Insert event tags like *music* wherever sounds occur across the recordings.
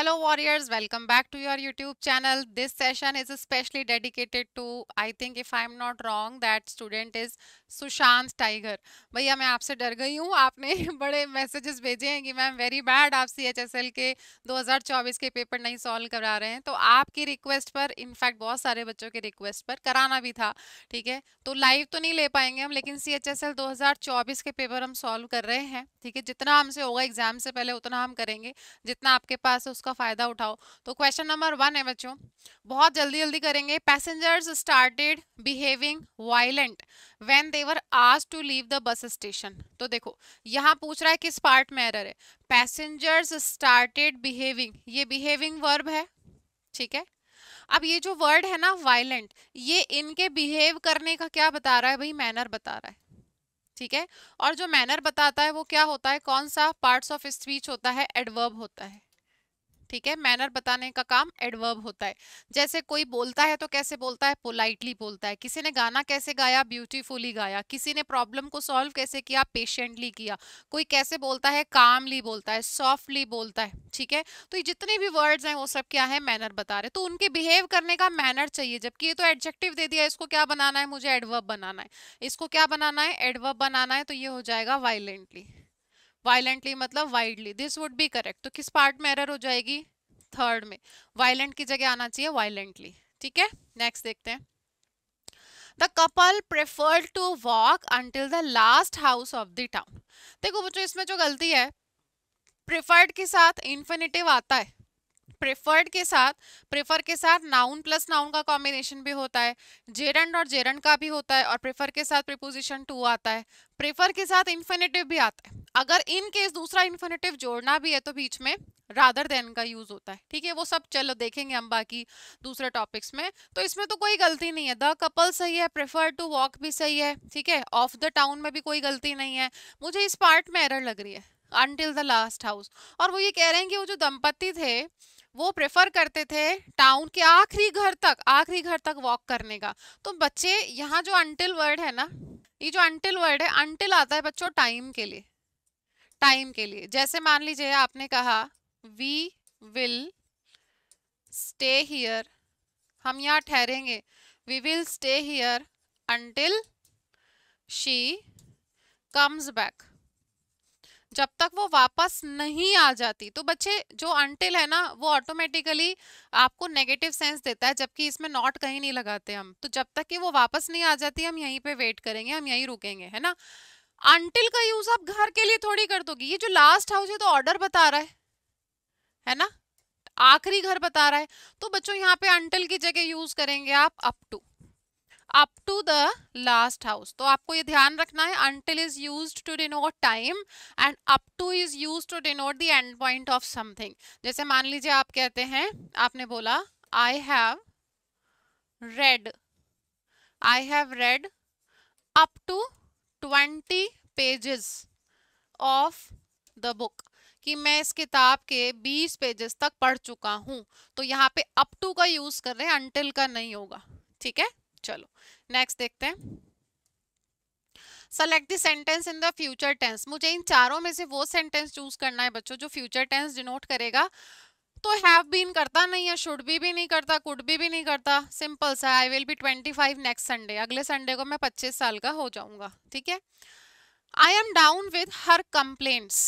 Hello warriors welcome back to your YouTube channel this session is specially dedicated to I think if I am not wrong that student is Sushant Tiger भैया मैं आपसे डर गई हूँ आपने *laughs* बड़े messages भेजे हैं कि मैम वेरी बैड आप सी एच एस एल के दो हज़ार चौबीस के पेपर नहीं सॉल्व करा रहे हैं तो आपकी रिक्वेस्ट पर इनफैक्ट बहुत सारे बच्चों के रिक्वेस्ट पर कराना भी था ठीक है तो लाइव तो नहीं ले पाएंगे हम लेकिन सी एच एस एल दो हजार चौबीस के पेपर हम सॉल्व कर रहे हैं ठीक है जितना हमसे होगा एग्जाम से पहले उतना हम करेंगे जितना आपके पास है उसका उसका फ़ायदा उठाओ तो क्वेश्चन नंबर वन है बच्चों बहुत जल्दी जल्दी करेंगे passengers started behaving violent when they were आज to leave the bus station तो देखो यहाँ पूछ रहा है किस पार्ट में एरर है पैसेंजर्स स्टार्टेड बिहेविंग ये बिहेविंग वर्ब है ठीक है अब ये जो वर्ड है ना वायलेंट ये इनके बिहेव करने का क्या बता रहा है भाई मैनर बता रहा है ठीक है और जो मैनर बताता है वो क्या होता है कौन सा पार्ट्स ऑफ स्पीच होता है एडवर्ब होता है ठीक है मैनर बताने का काम एडवर्ब होता है जैसे कोई बोलता है तो कैसे बोलता है पोलाइटली बोलता है किसी ने गाना कैसे गाया ब्यूटीफुली गाया किसी ने प्रॉब्लम को सॉल्व कैसे किया पेशेंटली किया कोई कैसे बोलता है कामली बोलता है सॉफ्टली बोलता है ठीक है तो ये जितने भी वर्ड्स हैं वो सब क्या है मैनर बता रहे तो उनके बिहेव करने का मैनर चाहिए जबकि ये तो एडजेक्टिव दे दिया इसको क्या बनाना है मुझे एडवर्ब बनाना है इसको क्या बनाना है एडवर्ब बनाना है तो ये हो जाएगा वायलेंटली वायलेंटली मतलब widely this would be correct तो किस पार्ट में एरर हो जाएगी थर्ड में वायलेंट की जगह आना चाहिए वायलेंटली ठीक है नेक्स्ट देखते हैं the couple preferred to walk until the last house of the town देखो बच्चों इसमें जो गलती है प्रेफर्ड के साथ इन्फिनेटिव आता है प्रेफर्ड के साथ प्रेफर के साथ नाउन प्लस नाउन का कॉम्बिनेशन भी होता है जेरंड और जेरंड का भी होता है और प्रेफर के साथ प्रिपोजिशन टू आता है प्रेफर के साथ इन्फिनेटिव भी आता है अगर इन केस दूसरा इन्फिनेटिव जोड़ना भी है तो बीच में रादर देन का यूज होता है ठीक है वो सब चलो देखेंगे हम बाकी दूसरे टॉपिक्स में तो इसमें तो कोई गलती नहीं है द कपल सही है प्रेफर टू वॉक भी सही है ठीक है ऑफ द टाउन में भी कोई गलती नहीं है मुझे इस पार्ट में एरर लग रही है अनटिल द लास्ट हाउस और वो ये कह रहे हैं कि वो जो दंपति थे वो प्रेफर करते थे टाउन के आखिरी घर तक आखिरी घर तक वॉक करने का तो बच्चे यहाँ जो अनटिल वर्ड है ना ये जो अनटिल वर्ड है अनटिल आता है बच्चों टाइम के लिए टाइम के लिए जैसे मान लीजिए आपने कहा वी विल स्टे हियर हम यहाँ ठहरेंगे we will stay here until she comes back जब तक वो वापस नहीं आ जाती तो बच्चे जो अंटिल है ना वो ऑटोमेटिकली आपको नेगेटिव सेंस देता है जबकि इसमें नॉट कहीं नहीं लगाते हम तो जब तक कि वो वापस नहीं आ जाती हम यहीं पे वेट करेंगे हम यहीं रुकेंगे है ना अंटिल का यूज आप घर के लिए थोड़ी कर दोगे ये जो लास्ट हाउस है तो ऑर्डर बता रहा है है ना आखिरी घर बता रहा है तो बच्चों यहाँ पे अंटिल की जगह यूज करेंगे आप up to up to the last house तो आपको ये ध्यान रखना है until is use to denote time and up to is use to denote the end point of something जैसे मान लीजिए आप कहते हैं आपने बोला I have read I have read up to twenty pages of the book कि मैं इस किताब के 20 पेजेस तक पढ़ चुका हूं तो यहाँ पे अप टू का यूज कर रहे हैं अंटिल का नहीं होगा ठीक है चलो नेक्स्ट देखते हैं select the sentence in the future tense मुझे इन चारों में से वो सेंटेंस चूज करना है बच्चों जो फ्यूचर टेंस डिनोट करेगा तो हैव बीन करता नहीं है शुड बी भी नहीं करता कुड बी भी नहीं करता सिंपल सा I will be twenty five next Sunday अगले संडे को मैं पच्चीस साल का हो जाऊंगा ठीक है I am down with her complaints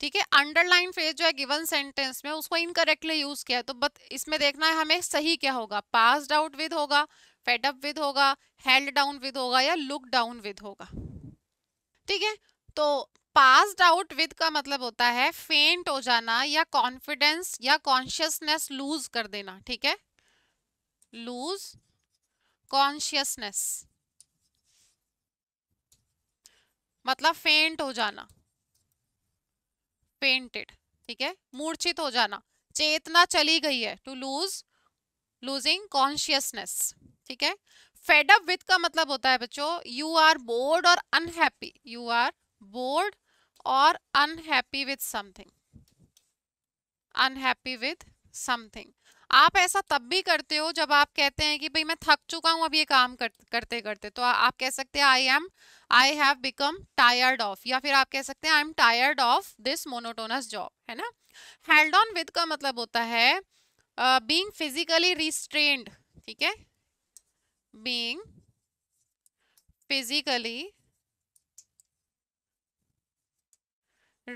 ठीक है अंडरलाइन फेज जो है गिवन सेंटेंस में उसको इनकरेक्टली यूज किया है तो बट इसमें देखना है हमें सही क्या होगा पास आउट विद होगा फेड अप विद होगा हेल्ड डाउन विद होगा या लुक डाउन विद होगा ठीक है तो पास्ड आउट विद का मतलब होता है फेंट हो जाना या कॉन्फिडेंस या कॉन्शियसनेस लूज कर देना ठीक है लूज कॉन्शियसनेस मतलब फेंट हो जाना फेंटेड ठीक है मूर्छित हो जाना चेतना चली गई है टू लूज लूजिंग कॉन्शियसनेस ठीक है फेडअप विथ का मतलब होता है बच्चों यू आर बोर्ड और अनहैप्पी यू आर बोर्ड और unhappy with something unhappy with something आप ऐसा तब भी करते हो जब आप कहते हैं कि भाई मैं थक चुका हूं अब ये काम कर, करते करते तो आ, आप कह सकते हैं I am I have become tired of या फिर आप कह सकते हैं I am tired of this monotonous job है ना हेल्ड ऑन विद का मतलब होता है बींग फिजिकली रिस्ट्रेंड ठीक है बींग फिजिकली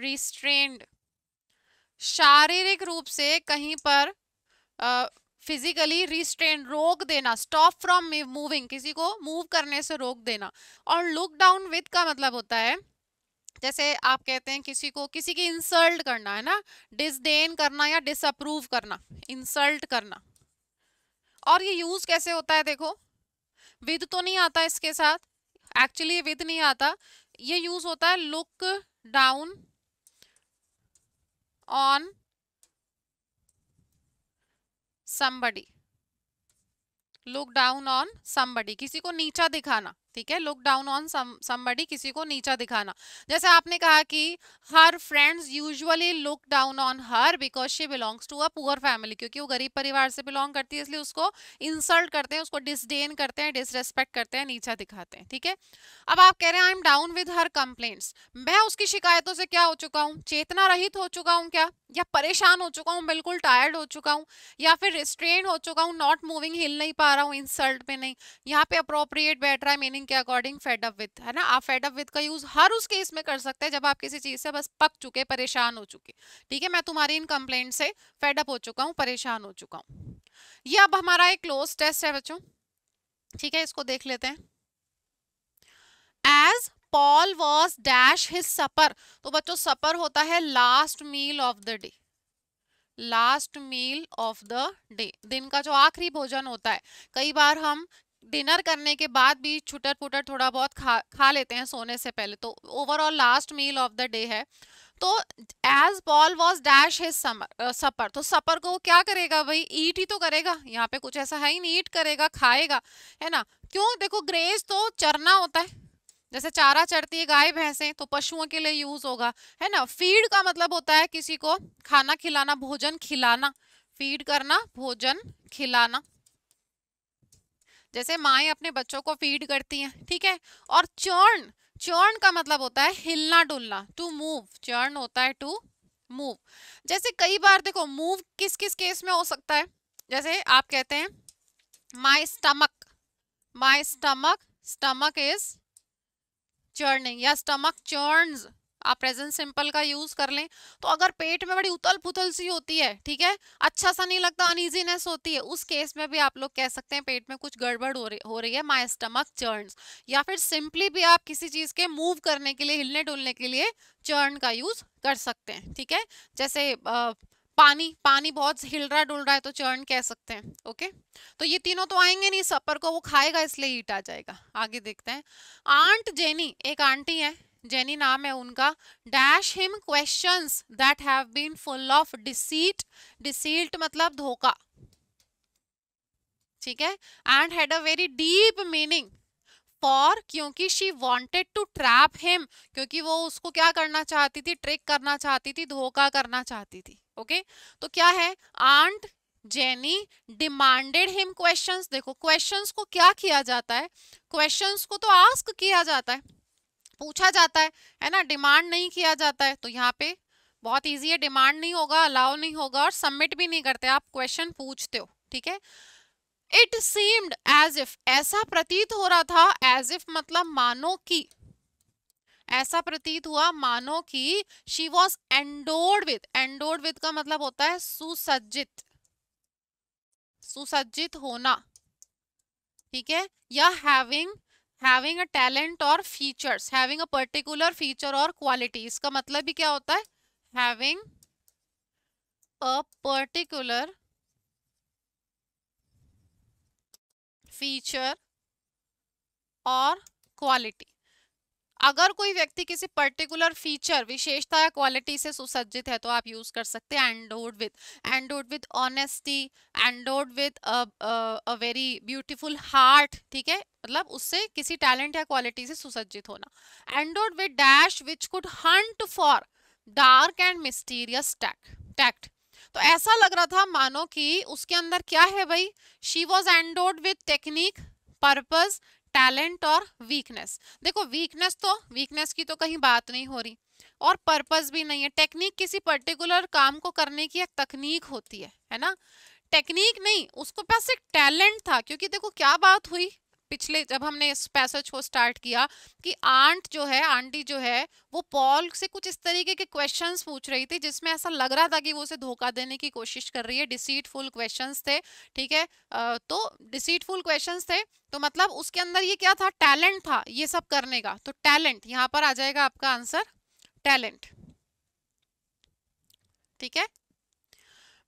रिस्ट्रेंड शारीरिक रूप से कहीं पर फिजिकली रिस्ट्रेंड रोक देना स्टॉप फ्रॉम मूविंग किसी को मूव करने से रोक देना और लुक डाउन विथ का मतलब होता है जैसे आप कहते हैं किसी को किसी की इंसल्ट करना है ना डिसडेन करना या डिसअप्रूव करना इंसल्ट करना और ये यूज कैसे होता है देखो विद तो नहीं आता इसके साथ एक्चुअली विद नहीं आता ये यूज होता है look down on somebody look down on somebody किसी को नीचा दिखाना ठीक है लुक डाउन ऑन समबडी किसी को नीचा दिखाना जैसे आपने कहा कि her friends usually look down on her because she belongs to a poor family क्योंकि वो गरीब परिवार से बिलोंग करती है इसलिए उसको इंसल्ट करते हैं उसको डिसडेन करते हैं डिसरेस्पेक्ट करते हैं नीचा दिखाते हैं ठीक है अब आप कह रहे हैं I am down with her complaints मैं उसकी शिकायतों से क्या हो चुका हूँ चेतना रहित हो चुका हूँ क्या या परेशान हो चुका हूँ बिल्कुल टायर्ड हो चुका हूँ या फिर रिस्ट्रेन हो चुका हूँ नॉट मूविंग हिल नहीं पा रहा हूँ इंसल्ट में नहीं यहाँ पे अप्रोप्रिएट बैठ रहा है मीनिंग फीलिंग के अकॉर्डिंग फेड अप विथ है ना आप फेड अप विथ का यूज हर उस केस में कर सकते हैं जब आप किसी चीज से बस पक चुके परेशान हो चुके ठीक है मैं तुम्हारी इन कंप्लेंट से फेड अप हो चुका हूँ परेशान हो चुका हूँ ये अब हमारा एक क्लोज टेस्ट है बच्चों ठीक है इसको देख लेते हैं as Paul was dash his supper तो बच्चों सपर होता है last meal of the day last meal of the day दिन का जो आखिरी भोजन होता है कई बार हम डिनर करने के बाद भी छुटर पुटर थोड़ा बहुत खा खा लेते हैं सोने से पहले तो overall last meal of the day है तो as Paul was dash his supper तो सपर को क्या करेगा भाई ईट ही तो करेगा यहाँ पे कुछ ऐसा है ही नहीं ईट करेगा खाएगा है ना क्यों देखो ग्रेज तो चरना होता है जैसे चारा चढ़ती है गाय भैंसें तो पशुओं के लिए यूज होगा है ना फीड का मतलब होता है किसी को खाना खिलाना भोजन खिलाना फीड करना भोजन खिलाना जैसे माएँ अपने बच्चों को फीड करती हैं ठीक है और चर्न चर्न का मतलब होता है हिलना डुलना टू मूव चर्न होता है टू मूव जैसे कई बार देखो मूव किस किस केस में हो सकता है जैसे आप कहते हैं my stomach my stomach stomach is churning या स्टमक चर्न्स आप प्रेजेंट सिंपल का यूज कर लें तो अगर पेट में बड़ी उतल पुथल सी होती है ठीक है अच्छा सा नहीं लगता अनईजीनेस होती है उस केस में भी आप लोग कह सकते हैं पेट में कुछ गड़बड़ हो रही हो रही है माई स्टमक चर्न या फिर सिंपली भी आप किसी चीज के मूव करने के लिए हिलने डुलने के लिए चर्न का यूज कर सकते हैं ठीक है जैसे आ, पानी पानी बहुत हिल रहा डुल रहा है तो चर्न कह सकते हैं ओके तो ये तीनों तो आएंगे नहीं सपर को वो खाएगा इसलिए ईट आ जाएगा आगे देखते हैं आंट जेनी एक आंटी है जेनी नाम है उनका dash him question that have been full of deceit मतलब धोखा ठीक है and had a very deep meaning for क्योंकि she wanted to trap him क्योंकि वो उसको क्या करना चाहती थी ट्रिक करना चाहती थी धोखा करना चाहती थी ओके okay? तो क्या है aunt Jenny demanded him questions देखो क्वेश्चंस को क्या किया जाता है क्वेश्चंस को तो आस्क किया जाता है पूछा जाता है है ना डिमांड नहीं किया जाता है तो यहाँ पे बहुत ईजी है डिमांड नहीं होगा अलाउ नहीं होगा और सबमिट भी नहीं करते आप क्वेश्चन पूछते हो ठीक है इट सीम्ड एज इफ ऐसा प्रतीत हो रहा था एज इफ मतलब मानो कि ऐसा प्रतीत हुआ मानो कि she was endowed with endowed with का मतलब होता है सुसज्जित सुसज्जित होना ठीक है या हैविंग हैविंग अ टैलेंट और features having a particular feature और क्वालिटी इसका मतलब भी क्या होता है हैविंग अ पर्टिकुलर फीचर और क्वालिटी अगर कोई व्यक्ति किसी पर्टिकुलर फीचर विशेषता या क्वालिटी से सुसज्जित है तो आप यूज कर सकते हैं endowed with endowed with honesty endowed with a very beautiful heart ठीक है मतलब उससे किसी टैलेंट या क्वालिटी से सुसज्जित होना endowed with dash which could hunt for dark and mysterious tact तो ऐसा लग रहा था मानो कि उसके अंदर क्या है भाई she was endowed with technique purpose talent और वीकनेस देखो वीकनेस तो वीकनेस की तो कहीं बात नहीं हो रही और पर्पस भी नहीं है टेक्निक किसी पर्टिकुलर काम को करने की एक तकनीक होती है है ना टेक्निक नहीं उसको पास एक टैलेंट था क्योंकि देखो क्या बात हुई पिछले जब हमने इस पैसेज को स्टार्ट किया कि आंट जो है आंटी जो है वो पॉल से कुछ इस तरीके के क्वेश्चंस पूछ रही थी जिसमें ऐसा लग रहा था कि वो उसे धोखा देने की कोशिश कर रही है डिसीटफुल क्वेश्चंस थे ठीक है तो डिसीटफुल क्वेश्चंस थे तो मतलब उसके अंदर ये क्या था टैलेंट था ये सब करने का तो टैलेंट यहाँ पर आ जाएगा आपका आंसर टैलेंट ठीक है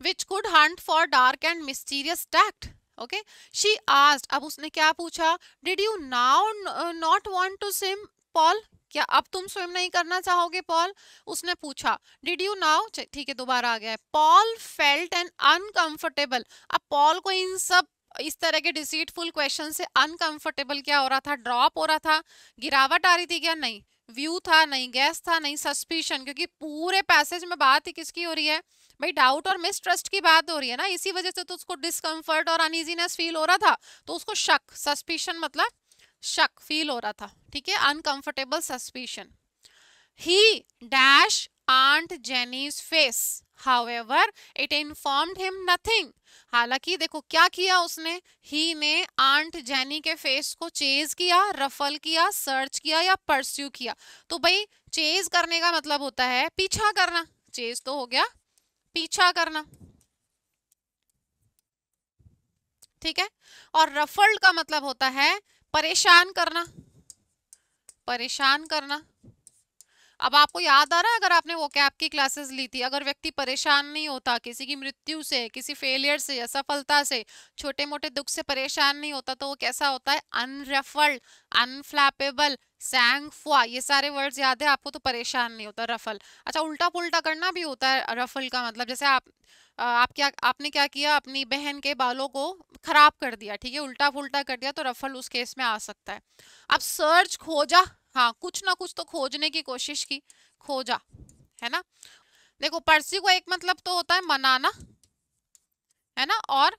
which could hunt for dark and mysterious tact okay she asked अब उसने क्या पूछा did you now not want to swim Paul क्या अब तुम स्विम नहीं करना चाहोगे पॉल उसने पूछा डिड यू नाउ ठीक है दोबारा आ गया है पॉल फेल्ट एंड अनकंफर्टेबल अब पॉल को इन सब इस तरह के डिसीटफुल क्वेश्चन से अनकंफर्टेबल क्या हो रहा था ड्रॉप हो रहा था गिरावट आ रही थी क्या नहीं व्यू था नहीं गैस था नहीं सस्पिशन क्योंकि पूरे पैसेज में बात ही किसकी हो रही है भाई डाउट और मिसट्रस्ट की बात हो रही है ना इसी वजह से तो उसको डिसकंफर्ट और अनइजीनेस फील हो रहा था तो उसको शक सस्पिशन मतलब शक फील हो रहा था ठीक है अनकंफर्टेबल सस्पिशन ही dash aunt Jenny's face however it informed him nothing हालांकि देखो क्या किया उसने ही ने आंट जैनी के फेस को चेज किया रफल किया सर्च किया या परस्यू किया तो भाई चेज करने का मतलब होता है पीछा करना चेज तो हो गया पीछा करना ठीक है और रफल्ड का मतलब होता है परेशान करना परेशान करना अब आपको याद आ रहा है अगर आपने वो कैप की क्लासेस ली थी अगर व्यक्ति परेशान नहीं होता किसी की मृत्यु से किसी फेलियर से असफलता से छोटे मोटे दुख से परेशान नहीं होता तो वो कैसा होता है अनरफल्ड अनफ्लैपेबल सैंग फुआ ये सारे वर्ड्स याद है आपको तो परेशान नहीं होता रफल अच्छा उल्टा पुलटा करना भी होता है रफल का मतलब जैसे आप आप क्या आपने क्या किया अपनी बहन के बालों को खराब कर दिया ठीक है उल्टा पुलटा कर दिया तो रफल उस केस में आ सकता है अब सर्च खोजा हाँ कुछ ना कुछ तो खोजने की कोशिश की खोजा है ना देखो पर्सी को एक मतलब तो होता है मनाना है ना और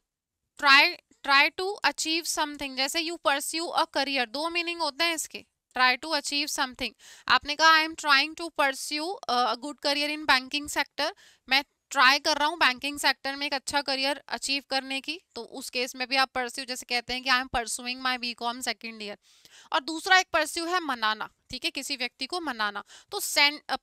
try try to achieve something जैसे यू परस्यू अ करियर दो मीनिंग होते हैं इसके ट्राई टू अचीव समथिंग आपने कहा I am trying to pursue a good career in banking sector मैं ट्राई कर रहा हूँ बैंकिंग सेक्टर में एक अच्छा करियर अचीव करने की तो उस केस में भी आप परस्यू जैसे कहते हैं कि I am pursuing my B com second year और दूसरा एक परस्यू है मनाना ठीक है किसी व्यक्ति को मनाना तो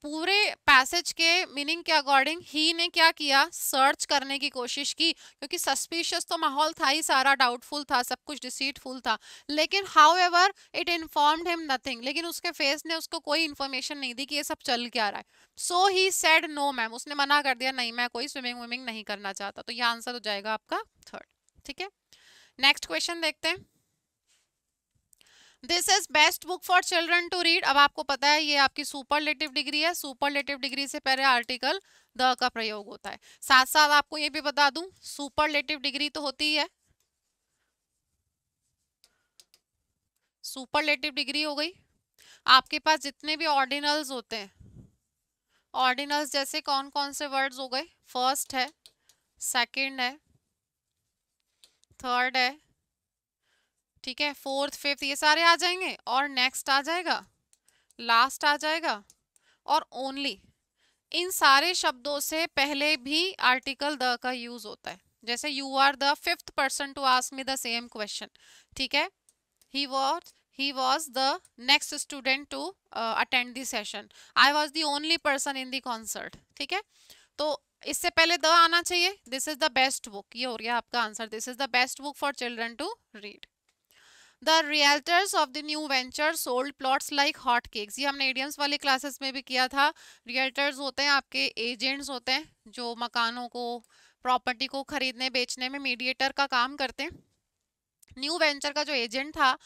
पूरे पैसेज के मीनिंग के अकॉर्डिंग ही ने क्या किया सर्च करने की कोशिश की क्योंकि सस्पिशियस तो माहौल था ही सारा डाउटफुल था सब कुछ डिसीटफुल था लेकिन however it informed him nothing लेकिन उसके फेस ने उसको कोई इन्फॉर्मेशन नहीं दी कि ये सब चल क्या रहा है so he said no ma'am उसने मना कर दिया नहीं मैं कोई स्विमिंग विमिंग नहीं करना चाहता तो यह आंसर हो जाएगा आपका थर्ड ठीक है नेक्स्ट क्वेश्चन देखते हैं this is best book for children to read अब आपको पता है ये आपकी सुपर लेटिव डिग्री है सुपर लेटिव डिग्री से पहले आर्टिकल द का प्रयोग होता है साथ साथ आपको ये भी बता सुपर सुपरलेटिव डिग्री तो होती है सुपर लेटिव डिग्री हो गई आपके पास जितने भी ऑर्डिनल्स होते हैं ऑर्डिनल्स जैसे कौन कौन से वर्ड्स हो गए फर्स्ट है सेकेंड है थर्ड है ठीक है फोर्थ फिफ्थ ये सारे आ जाएंगे और नेक्स्ट आ जाएगा लास्ट आ जाएगा और ओनली इन सारे शब्दों से पहले भी आर्टिकल द का यूज होता है जैसे you are the fifth person to ask me the same question ठीक है he was he was the next student to attend the session I was the only person in the concert ठीक है तो इससे पहले द आना चाहिए this is the best book ये हो गया आपका answer this is the best book for children to read the realtors of the new venture sold plots like hot cakes ये हमने एडियम्स वाले क्लासेस में भी किया था रियल्टर्स होते हैं आपके एजेंट्स होते हैं जो मकानों को प्रॉपर्टी को खरीदने बेचने में मीडिएटर का काम करते हैं न्यू वेंचर का जो एजेंट था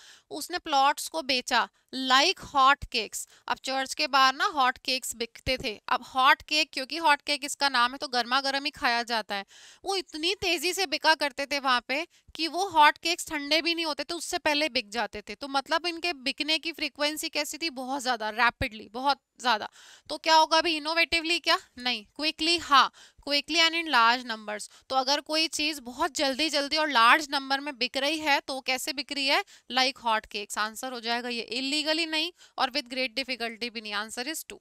उसने प्लॉट्स को बेचा लाइक हॉट केक्स अब चर्च के बाहर ना हॉट केक्स बिकते थे अब हॉट केक क्योंकि हॉट केक इसका नाम है तो गर्मा गर्म ही खाया जाता है वो इतनी तेजी से बिका करते थे वहां पे कि वो हॉट केक्स ठंडे भी नहीं होते थे तो उससे पहले बिक जाते थे तो मतलब इनके बिकने की फ्रिक्वेंसी कैसी थी बहुत ज्यादा रैपिडली बहुत ज्यादा तो क्या होगा अभी इनोवेटिवली क्या नहीं क्विकली हाँ quickly and in large numbers तो अगर कोई चीज़ बहुत जल्दी जल्दी और लार्ज नंबर में बिक रही है तो कैसे बिक रही है लाइक हॉट केक्स आंसर हो जाएगा ये इली लीगली नहीं और विद ग्रेट डिफिकल्टी भी नहीं answer is two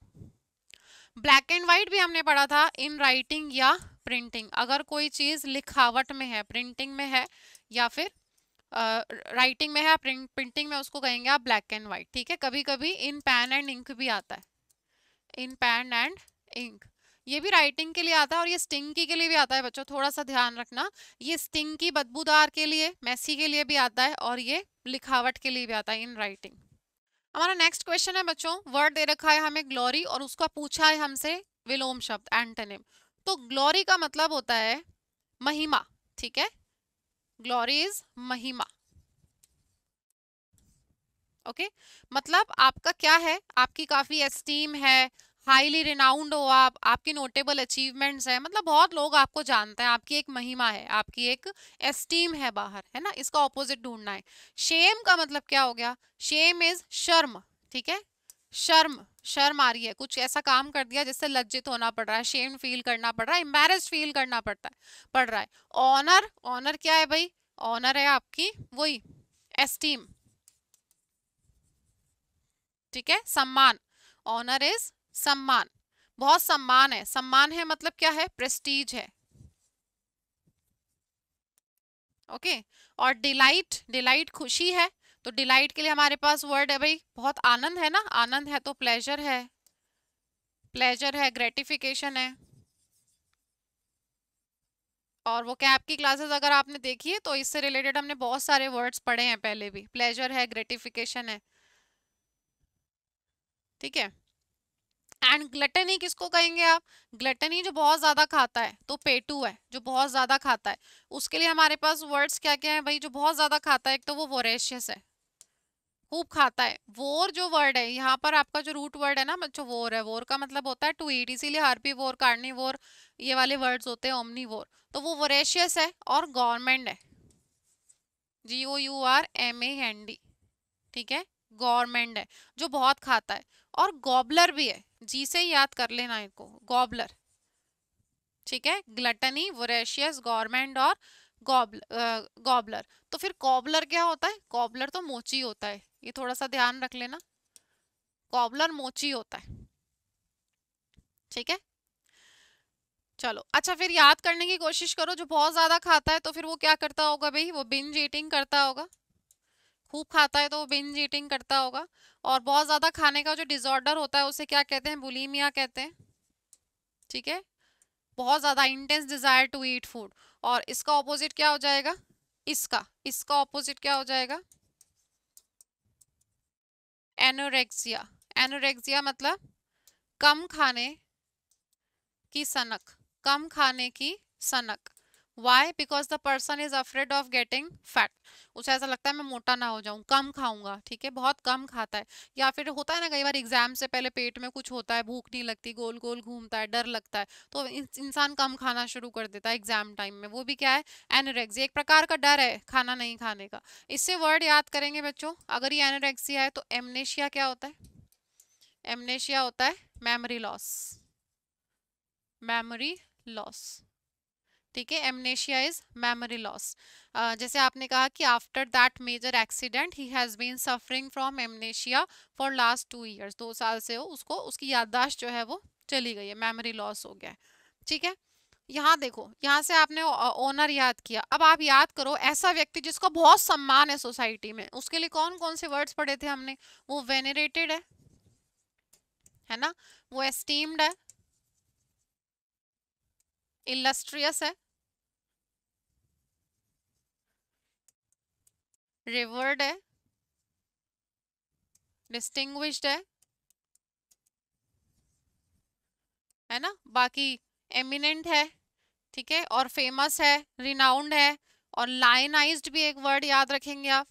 black and white भी हमने पढ़ा था इन राइटिंग या प्रिंटिंग अगर कोई चीज लिखावट में है प्रिंटिंग में है या फिर राइटिंग uh, में है प्रिंट प्रिंटिंग में उसको कहेंगे आप ब्लैक एंड व्हाइट ठीक है कभी कभी इन पैन एंड इंक भी आता है इन पैन एंड इंक ये भी राइटिंग के लिए आता है और ये स्टिंकी के लिए भी आता है बच्चों थोड़ा सा ध्यान रखना ये स्टिंकी बदबूदार के लिए मैसी के लिए भी आता है और ये लिखावट के लिए भी आता है इन राइटिंग हमारा नेक्स्ट क्वेश्चन है बच्चों वर्ड दे रखा है हमें ग्लोरी और उसका पूछा है हमसे विलोम शब्द एंटेनिम तो ग्लोरी का मतलब होता है महिमा ठीक है ग्लोरी इज महिमा ओके okay? मतलब आपका क्या है आपकी काफी एस्टीम है हाईली रिनाउंड हो आप आपकी नोटेबल अचीवमेंट्स है मतलब बहुत लोग आपको जानते हैं आपकी एक महिमा है आपकी एक एस्टीम है बाहर है ना इसका ऑपोजिट ढूंढना है शेम का मतलब क्या हो गया शेम इज शर्म ठीक है शर्म शर्म आ रही है कुछ ऐसा काम कर दिया जिससे लज्जित होना पड़ रहा है शेम फील करना पड़ रहा है एम्बेरस फील करना पड़ता है पड़ रहा है ऑनर ऑनर क्या है भाई ऑनर है आपकी वही एस्टीम ठीक है सम्मान ऑनर इज सम्मान बहुत सम्मान है सम्मान है मतलब क्या है प्रेस्टीज है ओके okay? और डिलाइट डिलाइट खुशी है तो डिलाइट के लिए हमारे पास वर्ड है भाई बहुत आनंद है ना आनंद है तो प्लेजर है प्लेजर है ग्रेटिफिकेशन है और वो कैप की क्लासेस अगर आपने देखी है तो इससे रिलेटेड हमने बहुत सारे वर्ड्स पढ़े हैं पहले भी प्लेजर है ग्रेटिफिकेशन है ठीक है एंड ग्लटनी किसको कहेंगे आप ग्लटनी जो बहुत ज़्यादा खाता है तो पेटू है जो बहुत ज़्यादा खाता है उसके लिए हमारे पास वर्ड्स क्या क्या है भाई जो बहुत ज़्यादा खाता है एक तो वो वोरेशियस है खूब खाता है वोर जो वर्ड है यहाँ पर आपका जो रूट वर्ड है ना बच्चों वोर है वोर का मतलब होता है टू ईट इसीलिए हार्पी वोर कार्नी वोर ये वाले वर्ड्स होते हैं ओमनी वोर तो वो वोरेशियस है और गवर्नमेंट है G O U R M A N D ठीक है गवर्नमेंट है जो बहुत खाता है और गॉबलर भी है जी से याद कर लेना इनको गॉबलर ठीक है ग्लटनी वोरेशियस गवर्नमेंट और गॉबल गॉबलर तो फिर कॉबलर क्या होता है कॉबलर तो मोची होता है ये थोड़ा सा ध्यान रख लेना कॉबलर मोची होता है ठीक है चलो अच्छा फिर याद करने की कोशिश करो जो बहुत ज्यादा खाता है तो फिर वो क्या करता होगा भाई वो बिंज ईटिंग करता होगा खूब खाता है तो बिन जीटिंग करता होगा और बहुत ज़्यादा खाने का जो डिजॉर्डर होता है उसे क्या कहते हैं बुलीमिया कहते हैं ठीक है बहुत ज़्यादा intense desire to eat food और इसका ऑपोजिट क्या हो जाएगा इसका इसका ऑपोजिट क्या हो जाएगा एनोरेक्सिया एनोरेक्सिया मतलब कम खाने की सनक कम खाने की सनक why because the person is afraid of getting fat उसे ऐसा लगता है मैं मोटा ना हो जाऊँ कम खाऊंगा ठीक है बहुत कम खाता है या फिर होता है ना कई बार एग्जाम से पहले पेट में कुछ होता है भूख नहीं लगती गोल गोल घूमता है डर लगता है तो इंसान कम खाना शुरू कर देता है एग्जाम टाइम में वो भी क्या है एनोरेक्सी एक प्रकार का डर है खाना नहीं खाने का इससे वर्ड याद करेंगे बच्चों अगर ये एनोरेक्सिया है तो एमनेशिया क्या होता है एमनेशिया होता है मेमोरी लॉस मेमोरी लॉस ठीक है एमनेशिया इज मेमोरी लॉस जैसे आपने कहा कि after that major accident he has been suffering from amnesia for last two years दो साल से हो उसको उसकी याददाश्त जो है वो चली गई है मेमोरी लॉस हो गया ठीक है यहाँ देखो यहाँ से आपने ओनर याद किया अब आप याद करो ऐसा व्यक्ति जिसका बहुत सम्मान है सोसाइटी में उसके लिए कौन कौन से वर्ड्स पढ़े थे हमने वो वेनेटेड है है ना वो एस्टीम्ड है इलस्ट्रियस है रिवर्ड है डिस्टिंग्विश्ड है है ना बाकी एमिनेंट है ठीक है और फेमस है रिनाउंड है और लाइनाइज्ड भी एक वर्ड याद रखेंगे आप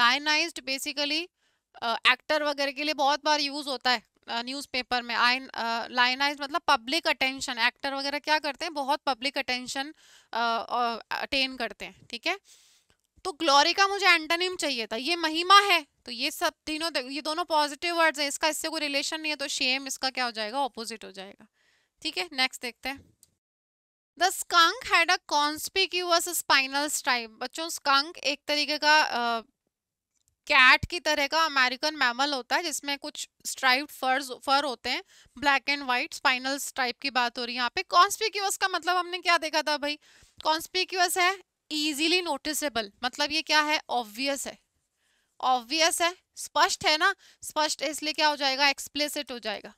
लाइनाइज्ड बेसिकली एक्टर वगैरह के लिए बहुत बार यूज होता है न्यूज़पेपर में आइन लाइनाइज मतलब पब्लिक अटेंशन एक्टर वगैरह क्या करते हैं बहुत पब्लिक अटेंशन अटेन करते हैं ठीक है तो ग्लोरी का मुझे एंटनिम चाहिए था ये महिमा है तो ये सब तीनों ये दोनों पॉजिटिव वर्ड्स हैं इसका इससे कोई रिलेशन नहीं है तो शेम इसका क्या हो जाएगा ऑपोजिट हो जाएगा ठीक है नेक्स्ट देखते हैं the skunk had a conspicuous spinal stripe बच्चों स्कंक एक तरीके का कैट की तरह का अमेरिकन मैमल होता है जिसमें कुछ स्ट्राइप फर्ज फर होते हैं black and white spinal stripe की बात हो रही है यहाँ पे कॉन्स्पिक्यूस का मतलब हमने क्या देखा था भाई कॉन्स्पिक्यूस है इजीली नोटिसेबल मतलब ये क्या है ऑब्वियस है ऑब्वियस है स्पष्ट है ना स्पष्ट इसलिए क्या हो जाएगा एक्सप्लेसिट हो जाएगा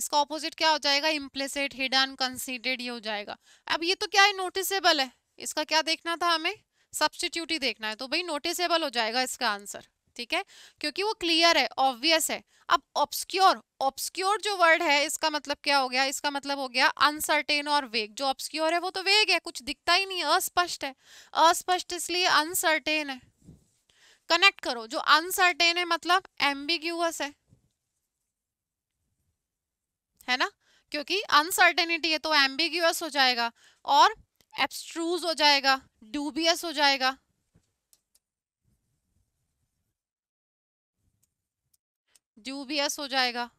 इसका ऑपोजिट क्या हो जाएगा इम्प्लेसिट हिडन कंसीडेड ये हो जाएगा अब ये तो क्या है नोटिसेबल है इसका क्या देखना था हमें सब्सटीट्यूट ही देखना है तो भाई नोटिसेबल हो जाएगा इसका आंसर ठीक है क्योंकि वो क्लियर है ऑब्वियस है अब ऑब्सक्योर ऑब्सक्योर जो वर्ड है इसका मतलब क्या हो गया इसका मतलब हो गया अनसर्टेन और वेग जो ऑब्सक्योर है वो तो वेग है कुछ दिखता ही नहीं अस्पष्ट है अस्पष्ट इसलिए अनसर्टेन है कनेक्ट करो जो अनसर्टेन है मतलब एम्बिग्यूअस है है ना क्योंकि अनसर्टेनिटी है तो एम्बिग्यूअस हो जाएगा और एब्स्ट्रूज हो जाएगा डूबियस हो जाएगा ड्यूबियस हो जाएगा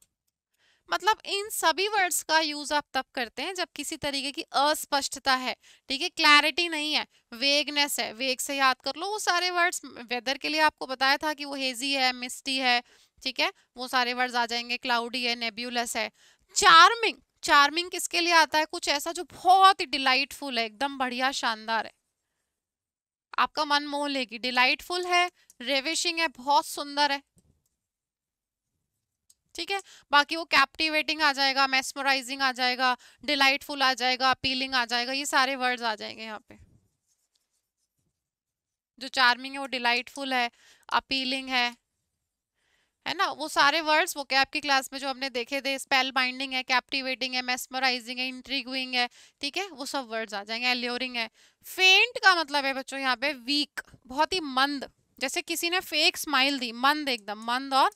मतलब इन सभी वर्ड्स का यूज आप तब करते हैं जब किसी तरीके की अस्पष्टता है ठीक है क्लैरिटी नहीं है वेगनेस है वेग से याद कर लो वो सारे वर्ड्स वेदर के लिए आपको बताया था कि वो हेजी है मिस्टी है ठीक है वो सारे वर्ड्स आ जाएंगे क्लाउडी है नेब्यूलस है चार्मिंग चार्मिंग किसके लिए आता है कुछ ऐसा जो बहुत ही डिलाइटफुल है एकदम बढ़िया शानदार है आपका मन मोह लेगी डिलाइटफुल है रेविशिंग है बहुत सुंदर है ठीक है बाकी वो कैप्टिवेटिंग आ जाएगा मेस्मोराइजिंग आ जाएगा डिलाइटफुल आ जाएगा अपीलिंग आ जाएगा ये सारे वर्ड्स आ जाएंगे यहाँ पे जो चार्मिंग है वो डिलाइटफुल है अपीलिंग है है ना वो सारे वर्ड्स वो क्या आपकी क्लास में जो हमने देखे थे स्पेल बाइंडिंग है कैप्टिवेटिंग है मेस्मराइजिंग है इंट्रीगुइंग है ठीक है वो सब वर्ड्स आ जाएंगे एल्योरिंग है फेंट का मतलब है बच्चों यहाँ पे वीक बहुत ही मंद जैसे किसी ने फेक स्माइल दी मंद एकदम मंद और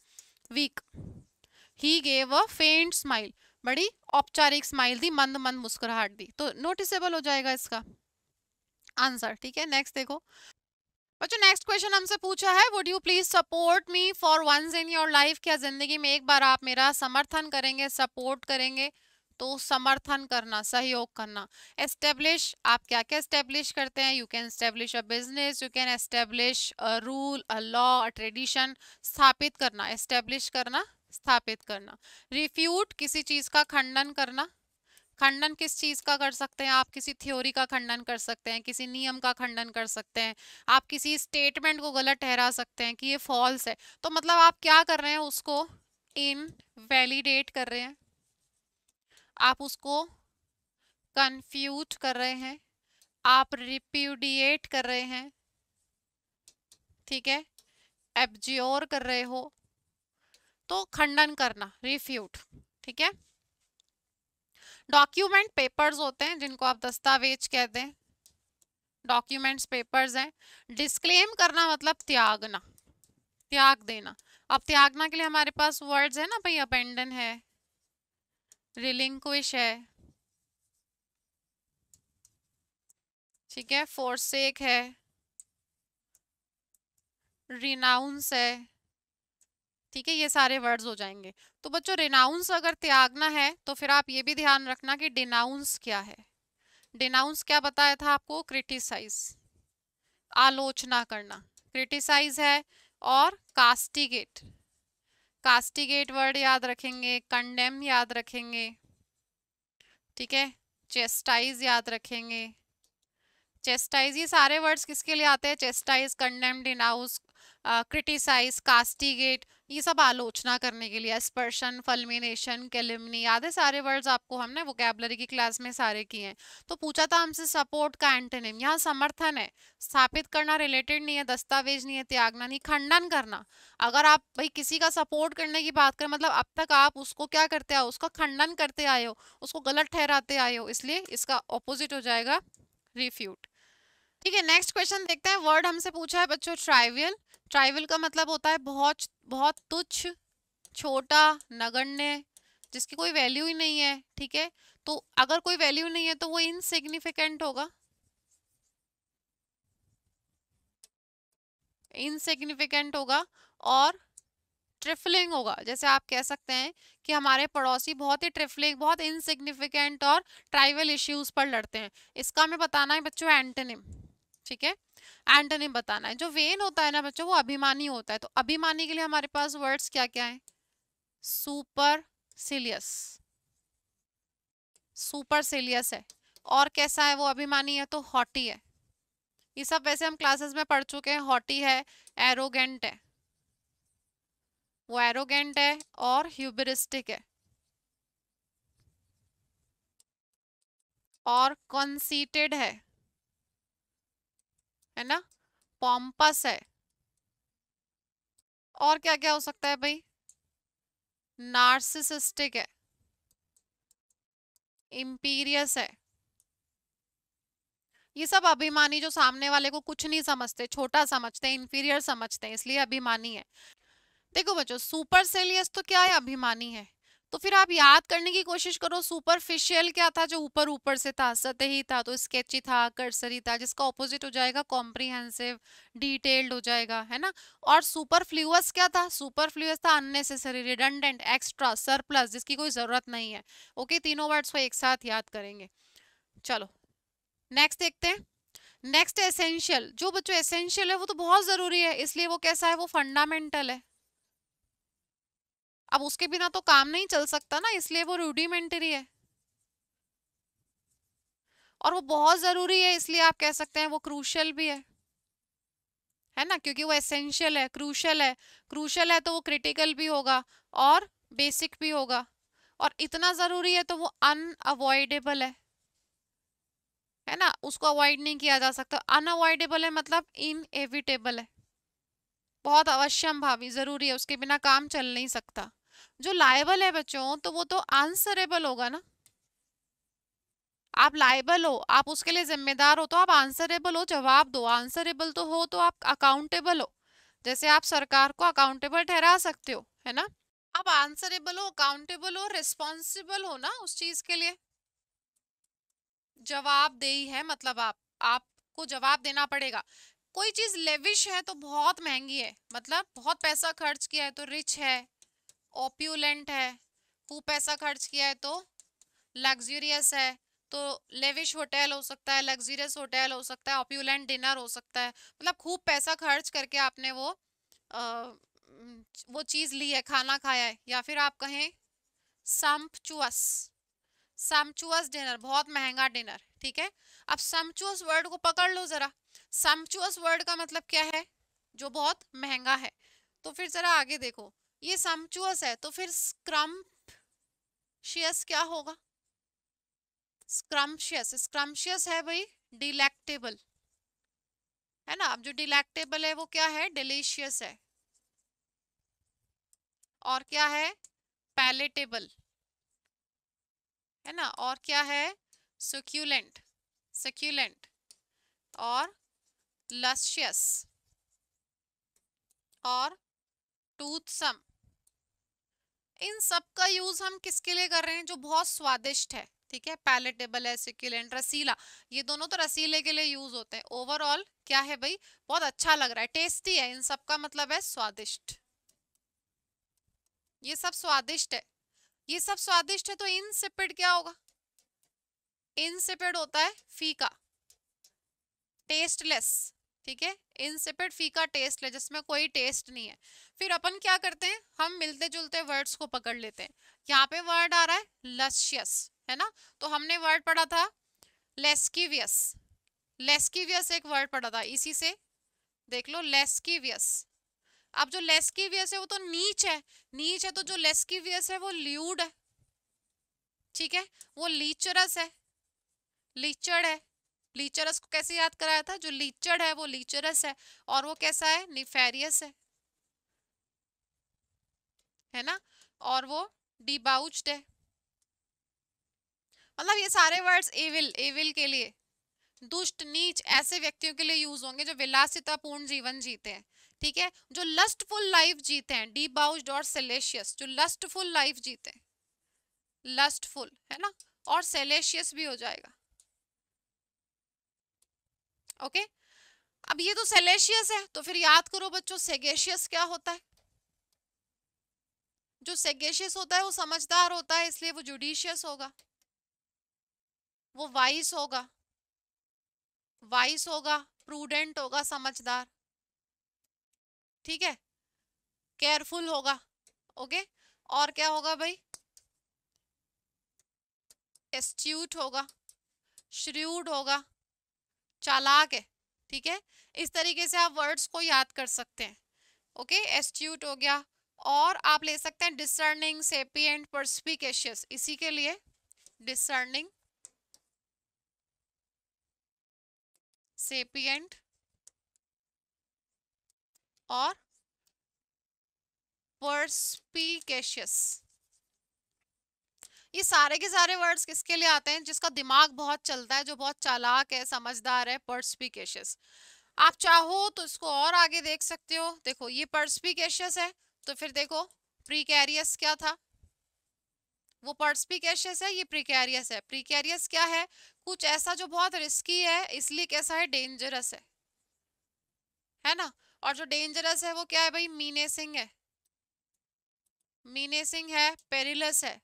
वीक ही गेव अ फेंट स्माइल बड़ी औपचारिक स्माइल दी मंद मंद मुस्कुराहट दी तो नोटिसेबल हो जाएगा इसका आंसर ठीक है नेक्स्ट देखो बच्चों नेक्स्ट क्वेश्चन हमसे पूछा है would you please support me for once in your life क्या जिंदगी में एक बार आप मेरा समर्थन करेंगे सपोर्ट करेंगे तो समर्थन करना सहयोग करना एस्टेब्लिश आप क्या क्या एस्टेब्लिश करते हैं you can establish a business you can establish a rule a law a tradition स्थापित करना एस्टेब्लिश करना स्थापित करना रिफ्यूट किसी चीज का खंडन करना खंडन किस चीज़ का कर सकते हैं आप किसी थ्योरी का खंडन कर सकते हैं किसी नियम का खंडन कर सकते हैं आप किसी स्टेटमेंट को गलत ठहरा सकते हैं कि ये फॉल्स है तो मतलब आप क्या कर रहे हैं उसको इन वैलिडेट कर रहे हैं आप उसको कंफ्यूज कर रहे हैं आप रिप्यूडिएट कर रहे हैं ठीक है एब्ज्योर कर रहे हो तो खंडन करना रिफ्यूट ठीक है डॉक्यूमेंट पेपर्स होते हैं जिनको आप दस्तावेज कहते हैं डॉक्यूमेंट्स पेपर्स हैं डिस्क्लेम करना मतलब त्यागना त्याग देना अब त्यागना के लिए हमारे पास वर्ड्स है ना भाई अपेंडन है रिलिंक्विश है ठीक है फोर्सेक है रिनाउंस है ठीक है ये सारे वर्ड्स हो जाएंगे तो बच्चों रिनाउंस अगर त्यागना है तो फिर आप ये भी ध्यान रखना कि डिनाउंस क्या है डिनाउंस क्या बताया था आपको क्रिटिसाइज आलोचना करना क्रिटिसाइज है और कास्टिगेट कास्टिगेट वर्ड याद रखेंगे कंडेम याद रखेंगे ठीक है चेस्टाइज याद रखेंगे चेस्टाइज ये सारे वर्ड्स किसके लिए आते हैं chastise condemn denounce criticise castigate ये सब आलोचना करने के लिए स्पर्शन फलमिनेशन कैलिमनी आधे सारे वर्ड्स आपको हमने वोकेबलरी की क्लास में सारे किए हैं तो पूछा था हमसे सपोर्ट का एंटेनिम यहाँ समर्थन है स्थापित करना रिलेटेड नहीं है दस्तावेज नहीं है त्यागना नहीं खंडन करना अगर आप भाई किसी का सपोर्ट करने की बात करें मतलब अब तक आप उसको क्या करते आओ उसका खंडन करते आए हो उसको गलत ठहराते आए हो इसलिए इसका ऑपोजिट हो जाएगा रिफ्यूट ठीक है नेक्स्ट क्वेश्चन देखते हैं वर्ड हमसे पूछा है बच्चों ट्राइवियल ट्राइवल का मतलब होता है बहुत बहुत तुच्छ छोटा नगण्य जिसकी कोई वैल्यू ही नहीं है ठीक है तो अगर कोई वैल्यू नहीं है तो वो इनसिग्निफिकेंट होगा इनसिग्निफिकेंट होगा और ट्रिफलिंग होगा जैसे आप कह सकते हैं कि हमारे पड़ोसी बहुत ही ट्रिफलिंग बहुत इनसिग्निफिकेंट और ट्राइवल इश्यूज पर लड़ते हैं इसका हमें बताना है बच्चों एंटेनिम ठीक है एंटनिम बताना है जो वेन होता है ना बच्चों वो अभिमानी होता है तो अभिमानी के लिए हमारे पास वर्ड्स क्या क्या है सुपर सिलियस सुपर सिलियस है और कैसा है वो अभिमानी है तो हॉटी है ये सब वैसे हम क्लासेस में पढ़ चुके हैं हॉटी है एरोगेंट है वो एरोगेंट है और ह्यूबरिस्टिक है और कॉन्सीटेड है है ना पॉम्पस है और क्या क्या हो सकता है भाई नार्सिसिस्टिक है इम्पीरियस है ये सब अभिमानी जो सामने वाले को कुछ नहीं समझते छोटा समझते हैं इंफीरियर समझते हैं इसलिए अभिमानी है देखो बच्चों सुपर सेलियस तो क्या है अभिमानी है तो फिर आप याद करने की कोशिश करो सुपरफिशियल क्या था जो ऊपर ऊपर से था सतही था तो स्केची था कर्सरी था जिसका ऑपोजिट हो जाएगा कॉम्प्रीहेंसिव डिटेल्ड हो जाएगा है ना और सुपरफ्लूअस क्या था सुपरफ्लूअस था अननेसेसरी रिडंडेंट एक्स्ट्रा सरप्लस जिसकी कोई ज़रूरत नहीं है ओके तीनों वर्ड्स को एक साथ याद करेंगे चलो नेक्स्ट देखते हैं नेक्स्ट एसेंशियल जो बच्चों एसेंशियल है वो तो बहुत ज़रूरी है इसलिए वो कैसा है वो फंडामेंटल है अब उसके बिना तो काम नहीं चल सकता ना इसलिए वो रूडिमेंटरी है और वो बहुत ज़रूरी है इसलिए आप कह सकते हैं वो क्रूशल भी है है ना क्योंकि वो एसेंशियल है क्रूशल है क्रूशल है तो वो क्रिटिकल भी होगा और बेसिक भी होगा और इतना ज़रूरी है तो वो अनअवॉइडेबल है है ना उसको अवॉइड नहीं किया जा सकता अनअवॉइडेबल है मतलब एविटेबल है बहुत अवश्यम भावी ज़रूरी है उसके बिना काम चल नहीं सकता जो लाइबल है बच्चों तो वो तो आंसरेबल होगा ना आप लाइबल हो आप उसके लिए जिम्मेदार हो तो आप आंसरेबल हो जवाब दो आंसरेबल तो हो तो आप अकाउंटेबल हो जैसे आप सरकार को अकाउंटेबल ठहरा सकते हो है ना आप आंसरेबल हो अकाउंटेबल हो रिस्पॉन्सिबल हो ना उस चीज के लिए जवाब दे है मतलब आप आपको जवाब देना पड़ेगा कोई चीज लेविश है तो बहुत महंगी है मतलब बहुत पैसा खर्च किया है तो रिच है ओप्यूलेंट है वो पैसा खर्च किया है तो लग्जूरियस है तो लेविश होटल हो सकता है लग्जूरियस होटल हो सकता है ऑप्यूलेंट डिनर हो सकता है मतलब खूब पैसा खर्च करके आपने वो आ, वो चीज़ ली है खाना खाया है या फिर आप कहें सम्पचुअस सम्पचुअस डिनर बहुत महंगा डिनर ठीक है अब सम्पचुअस वर्ड को पकड़ लो ज़रा सम्पचुअस वर्ड का मतलब क्या है जो बहुत महंगा है तो फिर ज़रा आगे देखो ये समचुअस है तो फिर स्क्रम्पियस क्या होगा स्क्रम्पशियस स्क्रम्पशियस है भाई डिलेक्टेबल है ना अब जो डिलेक्टेबल है वो क्या है डिलीशियस है और क्या है पैलेटेबल है ना और क्या है सुक्यूलेंट सक्यूलेंट और लशियस और टूथसम इन सब का यूज हम किसके लिए कर रहे हैं जो बहुत स्वादिष्ट है ठीक है पैलेटेबल है सिक्यूलेंट रसीला ये दोनों तो रसीले के लिए यूज होते हैं ओवरऑल क्या है भाई बहुत अच्छा लग रहा है टेस्टी है इन सब का मतलब है स्वादिष्ट ये सब स्वादिष्ट है ये सब स्वादिष्ट है तो इनसिपिड क्या होगा इनसिपिड होता है फीका टेस्टलेस ठीक है इनसिपिड फीका टेस्टलेस जिसमें कोई टेस्ट नहीं है फिर अपन क्या करते हैं हम मिलते जुलते वर्ड्स को पकड़ लेते हैं यहाँ पे वर्ड आ रहा है लशियस है ना तो हमने वर्ड पढ़ा था लेस्कीवियस लेस्कीवियस एक वर्ड पढ़ा था इसी से देख लो लेस्कीवियस अब जो लेस्कीवियस है वो तो नीच है नीच है तो जो लेस्कीवियस है वो ल्यूड है ठीक है वो लीचरस है लीचड़ है लीचरस को कैसे याद कराया था जो लीचर है वो लीचरस है और वो कैसा है निफेरियस है है ना और वो डिबाउच्ड है मतलब ये सारे वर्ड्स एविल एविल के लिए दुष्ट नीच ऐसे व्यक्तियों के लिए यूज होंगे जो विलासितापूर्ण जीवन जीते हैं ठीक है जो लस्टफुल लाइफ जीते हैं डिबाउज्ड और सेलेशियस जो लस्टफुल लाइफ जीते हैं लस्टफुल है ना और सेलेशियस भी हो जाएगा ओके अब ये तो सेलेशियस है तो फिर याद करो बच्चों सेगेशियस क्या होता है जो सेगेशियस होता है वो समझदार होता है इसलिए वो जुडिशियस होगा वो वाइस होगा वाइस होगा प्रूडेंट होगा समझदार ठीक है केयरफुल होगा ओके और क्या होगा भाई एस्ट्यूट होगा श्र्यूड होगा चालाक है ठीक है इस तरीके से आप वर्ड्स को याद कर सकते हैं ओके okay? एस्ट्यूट हो गया और आप ले सकते हैं डिसर्निंग सेपियंट परस्पीकेशियस इसी के लिए डिसर्निंग सेपियंट और परस्पीकेशियस ये सारे के सारे वर्ड्स किसके लिए आते हैं जिसका दिमाग बहुत चलता है जो बहुत चालाक है समझदार है पर्सपिकेशियस आप चाहो तो इसको और आगे देख सकते हो देखो ये पर्सपिकेशियस है तो फिर देखो प्रीकैरियस क्या था वो पर्सपिकेशियस है ये प्रीकैरियस है प्रीकैरियस क्या है कुछ ऐसा जो बहुत रिस्की है इसलिए कैसा है डेंजरस है है ना और जो डेंजरस है वो क्या है भाई मीनेसिंग है मीनेसिंग है पेरिलस है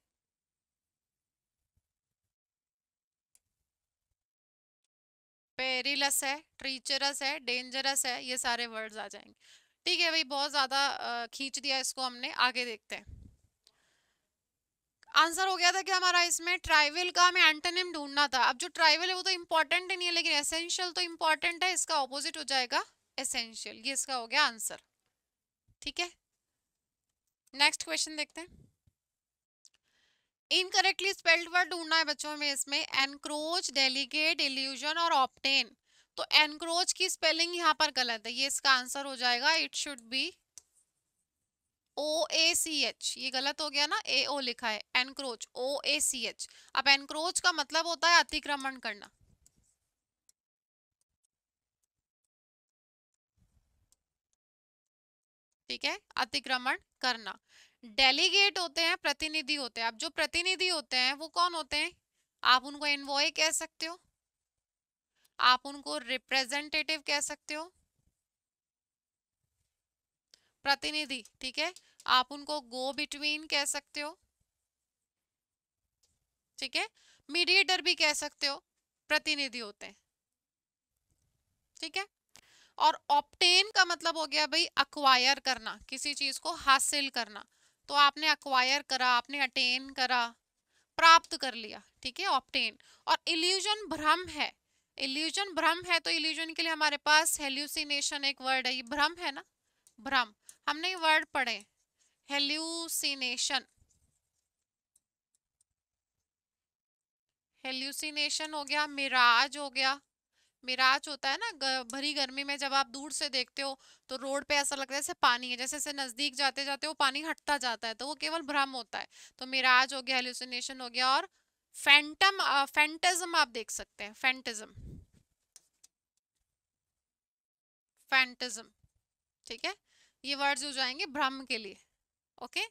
पेरिलस है ट्रीचरस है डेंजरस है ये सारे वर्ड्स आ जाएंगे ठीक है भाई बहुत ज़्यादा खींच दिया इसको हमने आगे देखते हैं आंसर हो गया था कि हमारा इसमें ट्राइवल का हमें एंटोनिम ढूंढना था अब जो ट्राइवल है वो तो इम्पोर्टेंट ही नहीं है लेकिन एसेंशियल तो इम्पोर्टेंट है इसका ऑपोजिट हो जाएगा एसेंशियल ये इसका हो गया आंसर ठीक है नेक्स्ट क्वेश्चन देखते हैं इनकरेक्टली स्पेल्ड वर्ड ढूंढना है बच्चों में इसमें एनक्रोच डेलीगेट इल्यूजन और ऑप्टेन तो एनक्रोच की स्पेलिंग यहाँ पर गलत है ये इसका आंसर हो जाएगा it should be O A C H ये गलत हो गया ना ए ओ लिखा है encroach O A C H अब एनक्रोच का मतलब होता है अतिक्रमण करना ठीक है अतिक्रमण करना डेलीगेट होते हैं प्रतिनिधि होते हैं अब जो प्रतिनिधि होते हैं वो कौन होते हैं आप उनको एनवॉय कह सकते हो आप उनको रिप्रेजेंटेटिव कह सकते हो प्रतिनिधि ठीक है आप उनको गो बिटवीन कह सकते हो ठीक है मीडिएटर भी कह सकते हो प्रतिनिधि होते हैं ठीक है और ऑप्टेन का मतलब हो गया भाई अक्वायर करना किसी चीज को हासिल करना तो आपने अक्वायर करा आपने अटेन करा प्राप्त कर लिया ठीक है ऑप्टेन और इल्यूजन भ्रम है इल्यूजन भ्रम है तो इल्यूजन के लिए हमारे पास हेल्यूसिनेशन एक वर्ड है ये भ्रम है ना भ्रम हमने ये वर्ड पढ़े हेल्यूसिनेशन हेल्यूसिनेशन हो गया मिराज हो गया मिराज होता है ना भरी गर्मी में जब आप दूर से देखते हो तो रोड पे ऐसा लगता है जैसे पानी है जैसे जैसे नज़दीक जाते जाते वो पानी हटता जाता है तो वो केवल भ्रम होता है तो मिराज हो गया हेलुसिनेशन हो गया और फैंटम फैंटिज्म आप देख सकते हैं फैंटिज्म फैंटिज्म ठीक है ये वर्ड्स हो जाएंगे भ्रम के लिए ओके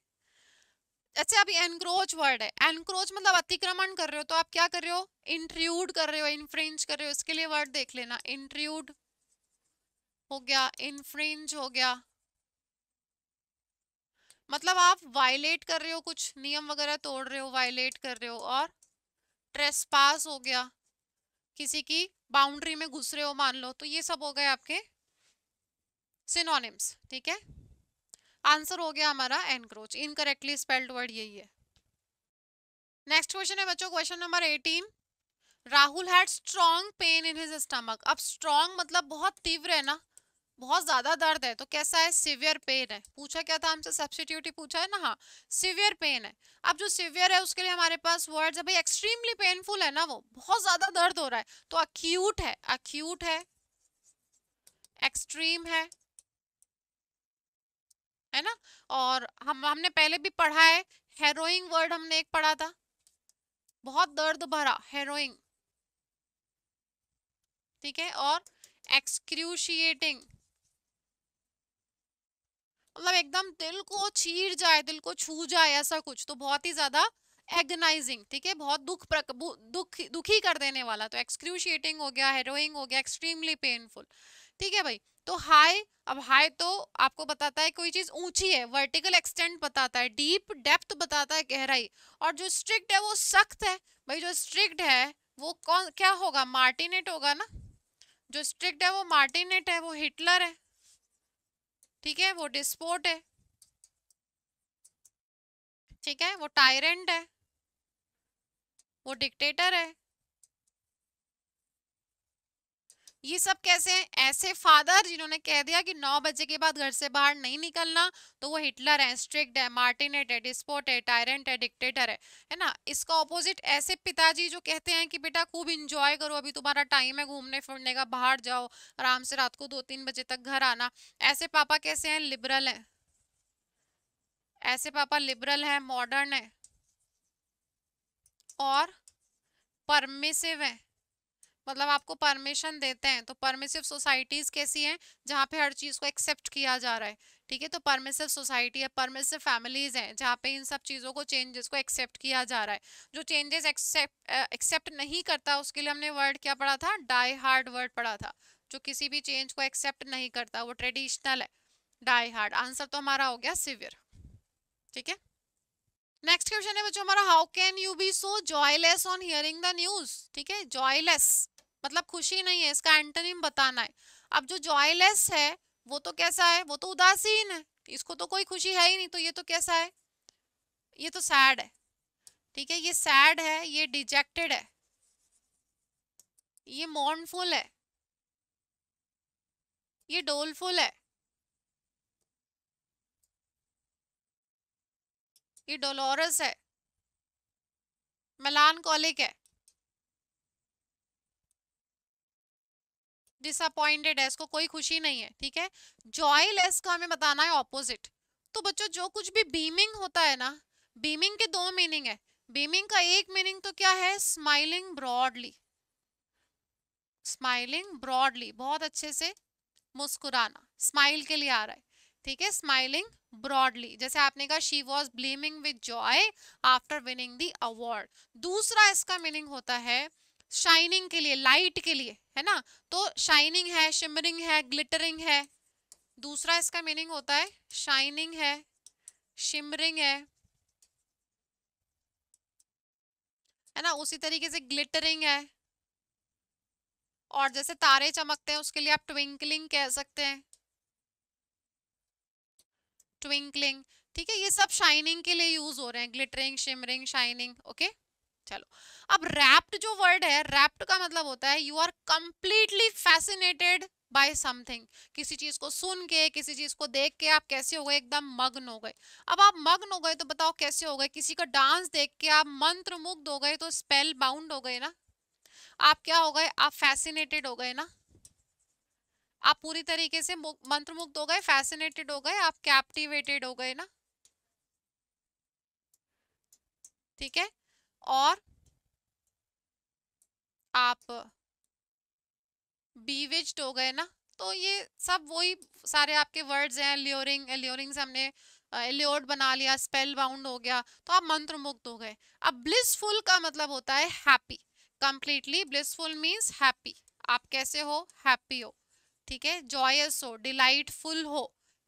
अच्छा अभी एनक्रोच वर्ड है एनक्रोच मतलब अतिक्रमण कर रहे हो तो आप क्या कर रहे हो इंट्रूड कर रहे हो इनफ्रिंज कर रहे हो इसके लिए वर्ड देख लेना इंट्रूड हो गया इन्फ्रेंच हो गया मतलब आप वायलेट कर रहे हो कुछ नियम वगैरह तोड़ रहे हो वायलेट कर रहे हो और पास हो गया किसी की बाउंड्री में घुस रहे हो मान लो तो ये सब हो गए आपके सिनोनिम्स ठीक है आंसर हो गया हमारा एनक्रोच इनकरेक्टली स्पेल्ड वर्ड यही है नेक्स्ट क्वेश्चन है बच्चों question number eighteen Rahul had strong pain in his stomach अब स्ट्रॉन्ग मतलब बहुत तीव्र है ना बहुत ज्यादा दर्द है तो कैसा है सिवियर पेन है पूछा क्या था हमसे सब्सटीट्यूट ही पूछा है ना हाँ सिवियर पेन है अब जो सिवियर है उसके लिए हमारे पास वर्ड है भाई एक्सट्रीमली पेनफुल है ना वो बहुत ज्यादा दर्द हो रहा है तो अक्यूट है अक्यूट है एक्सट्रीम है है ना और हम हमने पहले भी पढ़ा है हेरोइंग वर्ड हमने एक पढ़ा था बहुत दर्द भरा हेरोइंग ठीक है और एक्सक्रूशिएटिंग मतलब एकदम दिल को चीर जाए दिल को छू जाए ऐसा कुछ तो बहुत ही ज्यादा एगनाइजिंग ठीक है बहुत दुख प्रक, दुख दुखी कर देने वाला तो एक्सक्रूशिएटिंग हो गया हेरोइंग हो गया एक्सट्रीमली पेनफुल ठीक है भाई तो हाई अब हाई तो आपको बताता है कोई चीज ऊंची है वर्टिकल एक्सटेंट बताता है डीप डेप्थ बताता है गहराई और जो स्ट्रिक्ट है वो सख्त है भाई जो स्ट्रिक्ट है वो कौन क्या होगा मार्टिनेट होगा ना जो स्ट्रिक्ट है वो मार्टिनेट है वो हिटलर है ठीक है वो डिस्पोर्ट है ठीक है वो टायरेंट है वो डिक्टेटर है ये सब कैसे हैं ऐसे फादर जिन्होंने कह दिया कि नौ बजे के बाद घर से बाहर नहीं निकलना तो वो हिटलर है स्ट्रिक्ट है मार्टिनेट है डिस्पोट है टायरेंट है डिक्टेटर है है ना इसका ऑपोजिट ऐसे पिताजी जो कहते हैं कि बेटा खूब इंजॉय करो अभी तुम्हारा टाइम है घूमने फिरने का बाहर जाओ आराम से रात को दो तीन बजे तक घर आना ऐसे पापा कैसे हैं लिबरल हैं ऐसे पापा लिबरल हैं मॉडर्न है और परमिसिव है मतलब आपको परमिशन देते हैं तो परमिसिव सोसाइटीज़ कैसी हैं जहाँ पे हर चीज़ को एक्सेप्ट किया जा रहा है ठीक है तो परमिसिव सोसाइटी है परमिसिव फैमिलीज़ हैं जहाँ पे इन सब चीज़ों को चेंजेस को एक्सेप्ट किया जा रहा है जो चेंजेस एक्सेप्ट एक्सेप्ट नहीं करता उसके लिए हमने वर्ड क्या पढ़ा था डाई हार्ड वर्ड पढ़ा था जो किसी भी चेंज को एक्सेप्ट नहीं करता वो ट्रेडिशनल है डाई हार्ड आंसर तो हमारा हो गया सिवियर ठीक है नेक्स्ट क्वेश्चन है बच्चों हमारा how can you be so joyless on hearing the news ठीक है जॉयलेस मतलब खुशी नहीं है इसका एंटोनिम बताना है अब जो जॉयलेस है वो तो कैसा है वो तो उदासीन है इसको तो कोई खुशी है ही नहीं तो ये तो कैसा है ये तो सैड है ठीक है ये सैड है ये डिजेक्टेड है ये मॉर्नफुल है ये डोलफुल है ये डोलोरस है कॉलिक है डिसअपॉइंटेड है इसको कोई खुशी नहीं है ठीक है जॉयलेस का हमें बताना है ऑपोजिट तो बच्चों जो कुछ भी बीमिंग होता है ना बीमिंग के दो मीनिंग है बीमिंग का एक मीनिंग तो क्या है स्माइलिंग ब्रॉडली स्माइलिंग ब्रॉडली बहुत अच्छे से मुस्कुराना स्माइल के लिए आ रहा है ठीक है स्माइलिंग ब्रॉडली जैसे आपने कहा she was brimming with joy after winning the award दूसरा इसका मीनिंग होता है शाइनिंग के लिए लाइट के लिए है ना तो शाइनिंग है शिमरिंग है ग्लिटरिंग है दूसरा इसका मीनिंग होता है शाइनिंग है शिमरिंग है है ना उसी तरीके से ग्लिटरिंग है और जैसे तारे चमकते हैं उसके लिए आप ट्विंकलिंग कह सकते हैं ट्विंकलिंग ठीक है ये सब शाइनिंग के लिए यूज हो रहे हैं ग्लिटरिंग शिमरिंग शाइनिंग ओके चलो अब रैप्ड जो वर्ड है रैप्ड का मतलब होता है you are completely fascinated by something किसी चीज को सुन के किसी चीज को देख के आप कैसे हो गए एकदम मग्न हो गए अब आप मग्न हो गए तो बताओ कैसे हो गए किसी का डांस देख के आप मंत्र मुग्ध हो गए तो स्पेल बाउंड हो गए ना आप क्या हो गए आप फैसिनेटेड हो गए ना आप पूरी तरीके से मंत्रमुग्ध हो गए फैसिनेटेड हो गए आप कैप्टिवेटेड हो गए ना ठीक है और आप बीविज्ड हो गए ना तो ये सब वही सारे आपके वर्ड्स हैं ल्योरिंग ल्योरिंग से हमने एल्योर्ड बना लिया स्पेल बाउंड हो गया तो आप मंत्रमुग्ध हो गए अब ब्लिसफुल का मतलब होता है happy completely blissful means happy आप कैसे हो हैप्पी हो ठीक है जॉयस हो डिलाइटफुल हो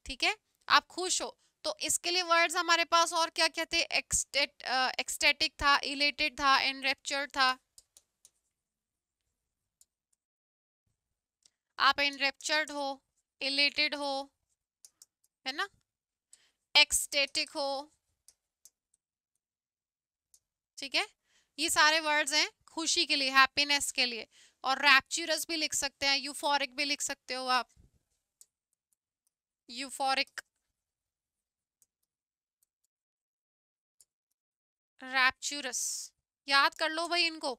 ठीक है आप खुश हो तो इसके लिए वर्ड्स हमारे पास और क्या क्या थे एक्सटेटिक था इलेटेड था एनरेप्चर था आप एनरेप्चर्ड हो इलेटेड हो है ना एक्सटेटिक हो ठीक है ये सारे वर्ड्स हैं खुशी के लिए हैप्पीनेस के लिए और रैप्चरस भी लिख सकते हैं यूफोरिक भी लिख सकते हो आप यूफोरिक रैप्चरस याद कर लो भाई इनको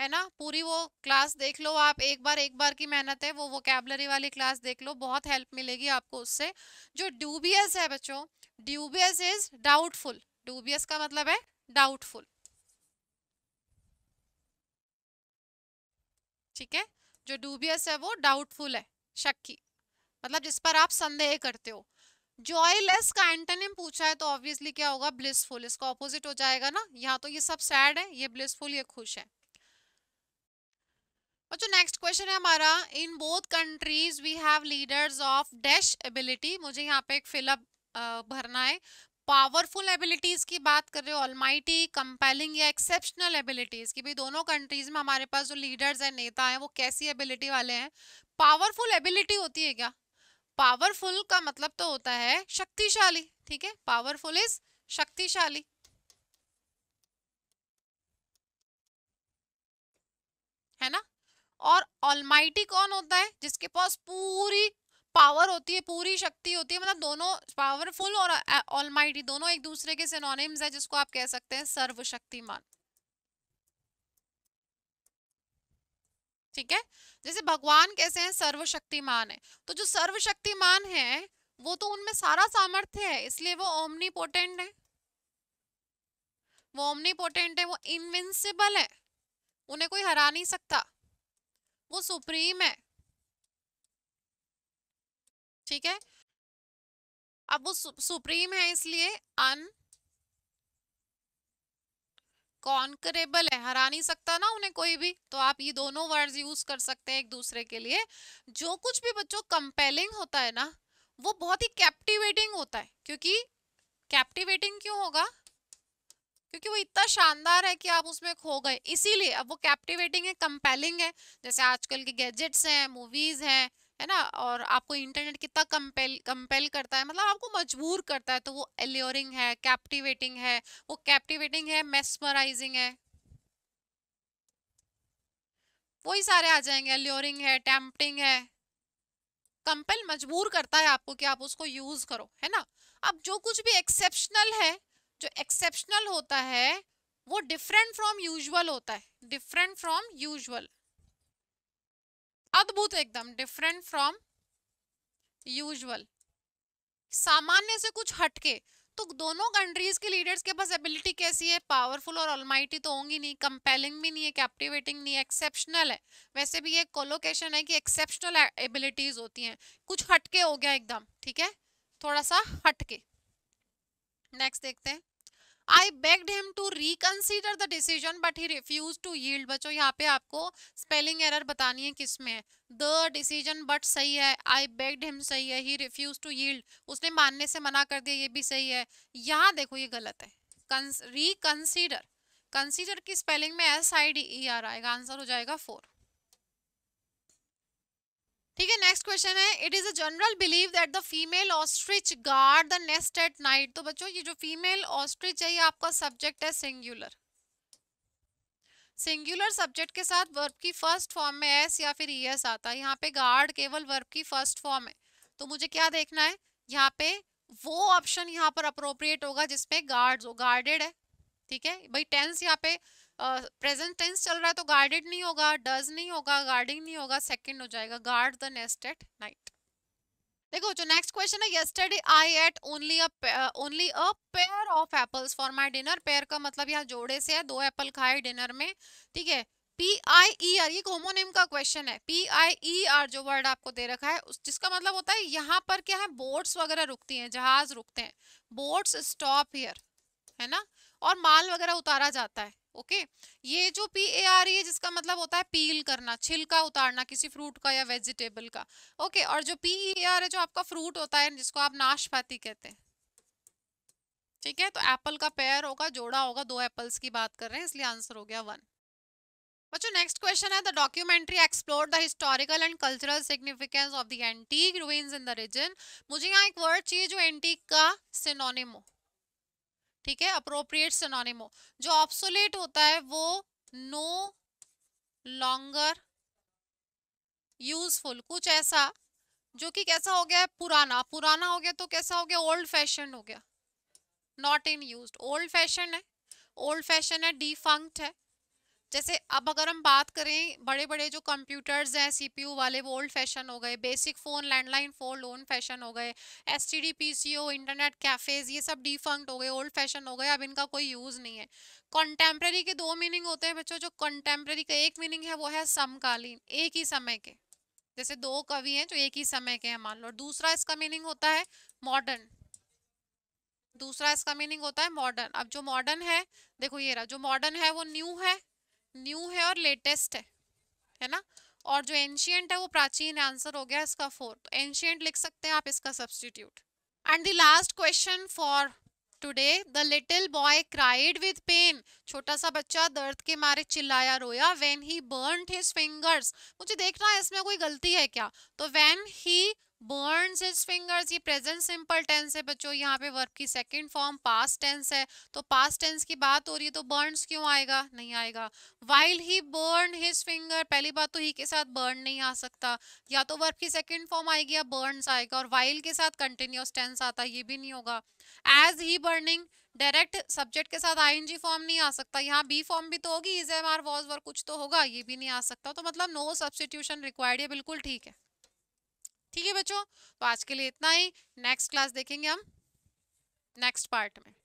है ना पूरी वो क्लास देख लो आप एक बार एक बार की मेहनत है वो वो कैबलरी वाली क्लास देख लो बहुत हेल्प मिलेगी आपको उससे जो ड्यूबियस है बच्चों ड्यूबियस इज डाउटफुल ड्यूबियस का मतलब है डाउटफुल ठीक है जो डूबियस है वो डाउटफुल है शक्की मतलब जिस पर आप संदेह करते हो जॉयलेस का एंटनिम पूछा है तो ऑब्वियसली क्या होगा ब्लिसफुल इसका ऑपोजिट हो जाएगा ना यहाँ तो ये सब सैड है ये ब्लिसफुल ये खुश है और जो नेक्स्ट क्वेश्चन है हमारा in both countries we have leaders of dash ability मुझे यहाँ पे एक फिलअप भरना है पावरफुल एबिलिटीज की बात कर रहे हो ऑलमाइटी कंपेलिंग या एक्सेप्शनल एबिलिटीज की भाई दोनों कंट्रीज में हमारे पास जो लीडर्स हैं नेता हैं वो कैसी एबिलिटी वाले हैं पावरफुल एबिलिटी होती है क्या पावरफुल का मतलब तो होता है शक्तिशाली ठीक है पावरफुल इज शक्तिशाली है ना और ऑलमाइटी कौन होता है जिसके पास पूरी पावर होती है पूरी शक्ति होती है मतलब दोनों पावरफुल और ऑलमाइटी दोनों एक दूसरे के सिनोनिम्स है जिसको आप कह सकते हैं सर्वशक्तिमान ठीक है जैसे भगवान कैसे हैं सर्वशक्तिमान है तो जो सर्वशक्तिमान है वो तो उनमें सारा सामर्थ्य है इसलिए वो ओमनी पोटेंट है वो ओमनी पोटेंट है वो इनविंसिबल है उन्हें कोई हरा नहीं सकता वो सुप्रीम है ठीक है अब वो सुप्रीम है इसलिए अन कॉन्करेबल है हरा नहीं सकता ना उन्हें कोई भी तो आप ये दोनों वर्ड यूज कर सकते हैं एक दूसरे के लिए जो कुछ भी बच्चों कंपेलिंग होता है ना वो बहुत ही कैप्टिवेटिंग होता है क्योंकि कैप्टिवेटिंग क्यों होगा क्योंकि वो इतना शानदार है कि आप उसमें खो गए इसीलिए अब वो कैप्टिवेटिंग है कंपेलिंग है जैसे आजकल के गैजेट्स हैं मूवीज हैं है ना और आपको इंटरनेट कितना कंपेल कंपेल करता है मतलब आपको मजबूर करता है तो वो एल्योरिंग है कैप्टिवेटिंग है वो कैप्टिवेटिंग है मेस्मराइजिंग है वही सारे आ जाएंगे एल्योरिंग है टैम्पटिंग है कंपेल मजबूर करता है आपको कि आप उसको यूज करो है ना अब जो कुछ भी एक्सेप्शनल है जो एक्सेप्शनल होता है वो डिफरेंट फ्रॉम यूजुअल होता है डिफरेंट फ्रॉम यूजुअल अद्भुत तो एकदम डिफरेंट फ्रॉम यूजुअल सामान्य से कुछ हटके तो दोनों कंट्रीज के लीडर्स के पास एबिलिटी कैसी है पावरफुल और ऑलमाइटी तो होंगी नहीं कंपेलिंग भी नहीं है कैप्टिवेटिंग नहीं है एक्सेप्शनल है वैसे भी ये कोलोकेशन है कि एक्सेप्शनल एबिलिटीज होती हैं कुछ हटके हो गया एकदम ठीक है थोड़ा सा हटके नेक्स्ट देखते हैं I begged him to reconsider the decision but he refuse to yield बच्चों यहाँ पे आपको स्पेलिंग एरर बतानी है किसमें द डिसीजन बट सही है आई बेग्ड हिम सही है ही रिफ्यूज टू यील्ड उसने मानने से मना कर दिया ये भी सही है यहाँ देखो ये गलत है रिकंसीडर कंसीडर की स्पेलिंग में S I D E R आएगा आंसर हो जाएगा फोर ठीक है नेक्स्ट क्वेश्चन है it is a general believe that the female ostrich guard the nest at night तो बच्चों ये जो फीमेल ऑस्ट्रिच है ये आपका सब्जेक्ट है सिंगुलर सिंगुलर सब्जेक्ट के साथ वर्ब की फर्स्ट फॉर्म में एस या फिर ई e एस आता है यहाँ पे गार्ड केवल वर्ब की फर्स्ट फॉर्म है तो मुझे क्या देखना है यहाँ पे वो ऑप्शन यहाँ पर अप्रोप्रिएट होगा जिसमें गार्ड हो गार्डेड है ठीक है भाई टेंस यहाँ पे प्रेजेंट टेंस चल रहा है तो गार्डेड नहीं होगा डज नहीं होगा गार्डिंग नहीं होगा सेकंड हो जाएगा guard the nest at night देखो जो नेक्स्ट क्वेश्चन है yesterday I ate only only a pair of apples for my dinner pair का मतलब यहाँ जोड़े से है दो एप्पल खाए डिनर में ठीक है पी आई ई आर ये होमोनिम का क्वेश्चन है पी आई ई आर जो वर्ड आपको दे रखा है उस जिसका मतलब होता है यहाँ पर क्या है बोट्स वगैरह रुकती हैं जहाज रुकते हैं बोट्स स्टॉप हियर है ना और माल वगैरह उतारा जाता है ओके ये जो पी ए आर ई है जिसका मतलब होता है पील करना छिलका उतारना किसी फ्रूट का या वेजिटेबल का ओके और जो पी ई आर है जो आपका फ्रूट होता है जिसको आप नाशपाती कहते हैं ठीक है तो एप्पल का पेयर होगा जोड़ा होगा दो एप्पल्स की बात कर रहे हैं इसलिए आंसर हो गया वन बच्चों नेक्स्ट क्वेश्चन है the documentary explore the historical and cultural significance of the antique ruins in the region मुझे यहाँ एक वर्ड चाहिए जो एंटीक का सिनोनिम हो ठीक है अप्रोप्रिएट सनोनिमो जो ऑप्सोलेट होता है वो नो लॉन्गर यूजफुल कुछ ऐसा जो कि कैसा हो गया है पुराना पुराना हो गया तो कैसा हो गया ओल्ड फैशन हो गया not in use old fashion है ओल्ड फैशन है डिफंक्ट है जैसे अब अगर हम बात करें बड़े बड़े जो कंप्यूटर्स हैं सीपीयू वाले वो ओल्ड फैशन हो गए basic phone landline phone old fashion हो गए एस टी इंटरनेट कैफ़ेज़ ये सब डिफंक्ट हो गए ओल्ड फैशन हो गए अब इनका कोई यूज़ नहीं है कंटेम्प्रेरी के दो मीनिंग होते हैं बच्चों जो कंटेम्प्रेरी का एक मीनिंग है वो है समकालीन एक ही समय के जैसे दो कवि हैं जो एक ही समय के हैं मान लो दूसरा इसका मीनिंग होता है मॉडर्न दूसरा इसका मीनिंग होता है मॉडर्न अब जो मॉडर्न है देखो ये रहा जो मॉडर्न है वो न्यू है न्यू है और लेटेस्ट है है ना और जो एंशियंट है वो प्राचीन आंसर हो गया इसका फोर तो एंशियंट लिख सकते हैं आप इसका substitute and the last question for today the little boy cried with pain छोटा सा बच्चा दर्द के मारे चिल्लाया रोया when he burn his fingers मुझे देखना है इसमें कोई गलती है क्या तो when he burns his fingers ये प्रेजेंट सिंपल टेंस है बच्चों यहाँ पे वर्ब की सेकेंड फॉर्म पास टेंस है तो पास टेंस की बात हो रही है तो बर्नस क्यों आएगा नहीं आएगा while he burn his finger पहली बात तो ही के साथ बर्न नहीं आ सकता या तो वर्ब की सेकेंड फॉर्म आएगी या बर्नस आएगा और वाइल के साथ कंटिन्यूस टेंस आता ये भी नहीं होगा as he burning direct subject के साथ जी फॉर्म नहीं आ सकता यहाँ बी फॉर्म भी तो होगी is am are was were कुछ तो होगा ये भी नहीं आ सकता तो मतलब नो सब्सटीट्यूशन रिक्वायर्ड है बिल्कुल ठीक है ठीक है बच्चों तो आज के लिए इतना ही नेक्स्ट क्लास देखेंगे हम नेक्स्ट पार्ट में